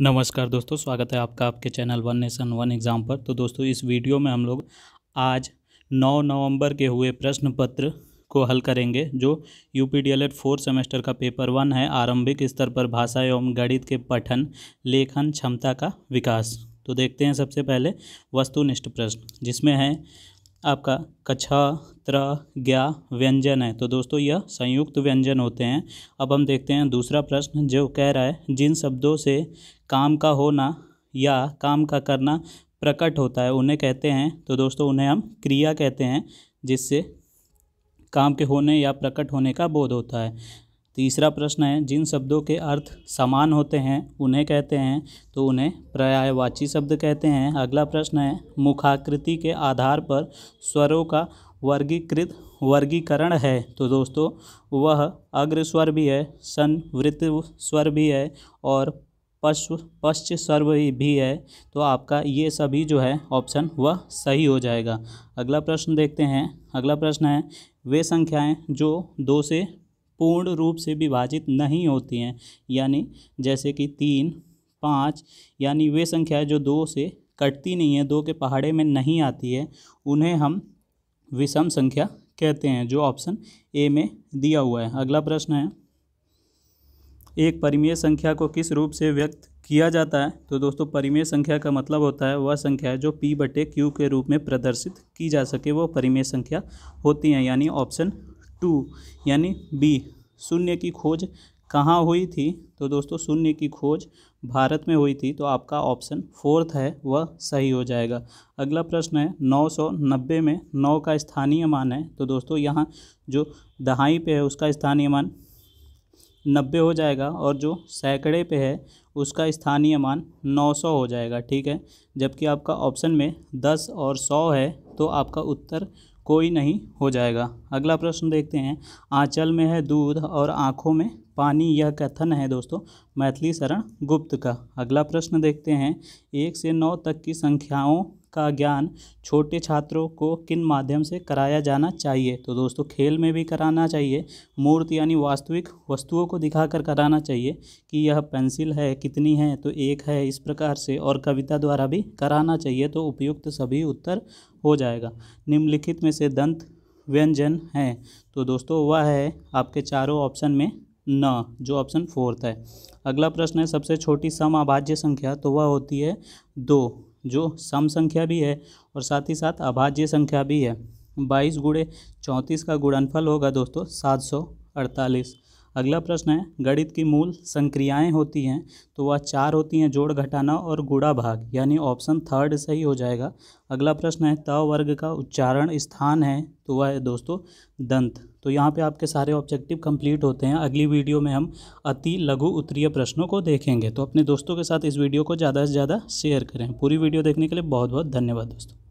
नमस्कार दोस्तों स्वागत है आपका आपके channel one nation one exam पर तो दोस्तों इस वीडियो में हम लोग आज 9 नवंबर के हुए प्रश्न पत्र को हल करेंगे जो U P D El Ed fourth semester का पेपर वन है आरंभिक स्तर पर भाषा एवं गणित के पठन लेखन क्षमता का विकास तो देखते हैं सबसे पहले वस्तुनिष्ठ प्रश्न जिसमें है आपका कछ त्र ज्ञा व्यंजन है तो दोस्तों यह संयुक्त व्यंजन होते हैं अब हम देखते हैं दूसरा प्रश्न जो कह रहा है जिन शब्दों से काम का होना या काम का करना प्रकट होता है उन्हें कहते हैं तो दोस्तों उन्हें हम क्रिया कहते हैं जिससे काम के होने या प्रकट होने का बोध होता है तीसरा प्रश्न है जिन शब्दों के अर्थ समान होते हैं उन्हें कहते हैं तो उन्हें पर्यायवाची शब्द कहते हैं अगला प्रश्न है मुखाकृति के आधार पर स्वरों का वर्गीकृत वर्गीकरण है तो दोस्तों वह अग्र स्वर भी है संवृत्त स्वर भी है और पश्व पश्च सर्व भी है तो आपका ये सभी जो है ऑप्शन वह सही हो जाएगा अगला प्रश्न देखते हैं अगला प्रश्न है वे संख्याएं जो दो से पूर्ण रूप से विभाजित नहीं होती हैं यानी जैसे कि तीन पाँच यानी वे संख्याएं जो दो से कटती नहीं है दो के पहाड़े में नहीं आती है उन्हें हम विषम संख्या कहते हैं जो ऑप्शन ए में दिया हुआ है अगला प्रश्न है एक परिमेय संख्या को किस रूप से व्यक्त किया जाता है तो दोस्तों परिमेय संख्या का मतलब होता है वह संख्या जो पी बटे क्यू के रूप में प्रदर्शित की जा सके वो परिमेय संख्या होती हैं यानी ऑप्शन टू यानी बी शून्य की खोज कहाँ हुई थी तो दोस्तों शून्य की खोज भारत में हुई थी तो आपका ऑप्शन फोर्थ है वह सही हो जाएगा अगला प्रश्न है 990 में नौ का स्थानीय मान है तो दोस्तों यहाँ जो दहाई पे है उसका स्थानीय मान नब्बे हो जाएगा और जो सैकड़े पे है उसका स्थानीय मान 900 हो जाएगा ठीक है जबकि आपका ऑप्शन में 10 और 100 है तो आपका उत्तर कोई नहीं हो जाएगा अगला प्रश्न देखते हैं आंचल में है दूध और आँखों में पानी यह कथन है दोस्तों मैथिली शरण गुप्त का अगला प्रश्न देखते हैं एक से नौ तक की संख्याओं का ज्ञान छोटे छात्रों को किन माध्यम से कराया जाना चाहिए तो दोस्तों खेल में भी कराना चाहिए मूर्त यानी वास्तविक वस्तुओं को दिखाकर कराना चाहिए कि यह पेंसिल है कितनी है तो एक है इस प्रकार से और कविता द्वारा भी कराना चाहिए तो उपयुक्त सभी उत्तर हो जाएगा निम्नलिखित में से दंत व्यंजन हैं तो दोस्तों वह है आपके चारों ऑप्शन में न जो ऑप्शन फोर्थ है अगला प्रश्न है सबसे छोटी समाभाज्य संख्या तो वह होती है दो जो सम संख्या भी है और साथ ही साथ अभाज्य संख्या भी है बाईस गुड़े चौंतीस का गुणनफल होगा दोस्तों सात सौ अड़तालीस अगला प्रश्न है गणित की मूल संक्रियाएं होती हैं तो वह चार होती हैं जोड़ घटाना और गुड़ा भाग यानी ऑप्शन थर्ड सही हो जाएगा अगला प्रश्न है त वर्ग का उच्चारण स्थान है तो वह है दोस्तों दंत तो यहाँ पे आपके सारे ऑब्जेक्टिव कंप्लीट होते हैं अगली वीडियो में हम अति लघु उत्तरीय प्रश्नों को देखेंगे तो अपने दोस्तों के साथ इस वीडियो को ज़्यादा से ज़्यादा शेयर करें पूरी वीडियो देखने के लिए बहुत बहुत धन्यवाद दोस्तों